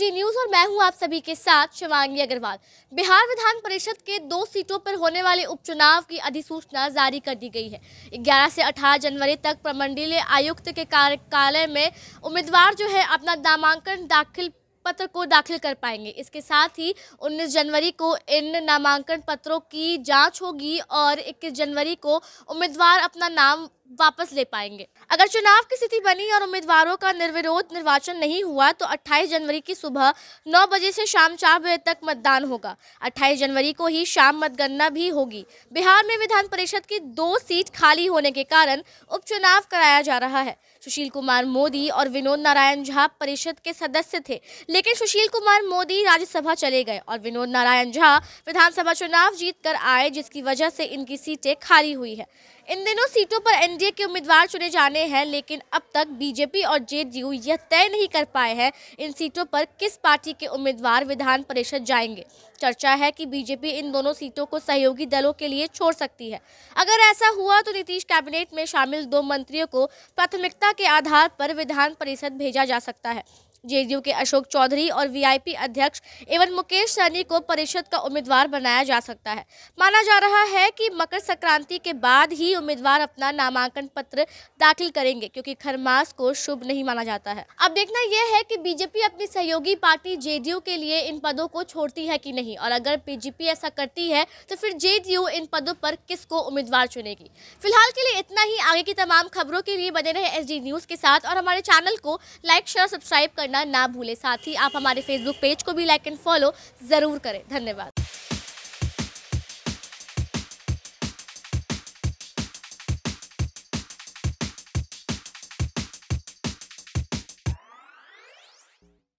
जी news और मैं हूं आप सभी के साथ शिवांगी अग्रवाल बिहार विधान परिषद के दो सीटों पर होने वाले उपचुनाव की अधिसूचना जारी कर दी गई है 11 से 18 जनवरी तक प्रमंडलीय आयुक्त के कार्यालय में उम्मीदवार जो है अपना नामांकन दाखिल पत्र को दाखिल कर पाएंगे इसके साथ ही 19 जनवरी को इन नामांकन पत्रों की जांच होगी और 21 जनवरी को उम्मीदवार अपना नाम वापस ले पाएंगे अगर चुनाव की स्थिति बनी और उम्मीदवारों का निर्विरोध निर्वाचन नहीं हुआ तो 28 जनवरी की सुबह 9 बजे से शाम चार बजे तक मतदान होगा 28 जनवरी को ही शाम मतगणना भी होगी बिहार में विधान परिषद की दो सीट खाली होने के कारण उपचुनाव कराया जा रहा है सुशील कुमार मोदी और विनोद नारायण झा परिषद के सदस्य थे लेकिन सुशील कुमार मोदी राज्यसभा चले गए और विनोद नारायण झा विधानसभा चुनाव जीत कर आए जिसकी वजह से इनकी सीटें खाली हुई है इन दिनों सीटों पर एन एनडीए के उम्मीदवार चुने जाने हैं लेकिन अब तक बीजेपी और जेडीयू यह तय नहीं कर पाए हैं इन सीटों पर किस पार्टी के उम्मीदवार विधान परिषद जाएंगे चर्चा है कि बीजेपी इन दोनों सीटों को सहयोगी दलों के लिए छोड़ सकती है अगर ऐसा हुआ तो नीतीश कैबिनेट में शामिल दो मंत्रियों को प्राथमिकता के आधार पर विधान परिषद भेजा जा सकता है जेडीयू के अशोक चौधरी और वीआईपी अध्यक्ष एवं मुकेश सहनी को परिषद का उम्मीदवार बनाया जा सकता है माना जा रहा है कि मकर संक्रांति के बाद ही उम्मीदवार अपना नामांकन पत्र दाखिल करेंगे क्योंकि खरमास को शुभ नहीं माना जाता है अब देखना यह है कि बीजेपी अपनी सहयोगी पार्टी जेडीयू के लिए इन पदों को छोड़ती है कि नहीं और अगर बीजेपी ऐसा करती है तो फिर जेडीयू इन पदों पर किसको उम्मीदवार चुनेगी फिलहाल के लिए इतना ही आगे की तमाम खबरों के लिए बने रहे एस न्यूज़ के साथ और हमारे चैनल को लाइक शेयर सब्सक्राइब कर करना ना भूलें साथ ही आप हमारे फेसबुक पेज को भी लाइक एंड फॉलो ज़रूर करें धन्यवाद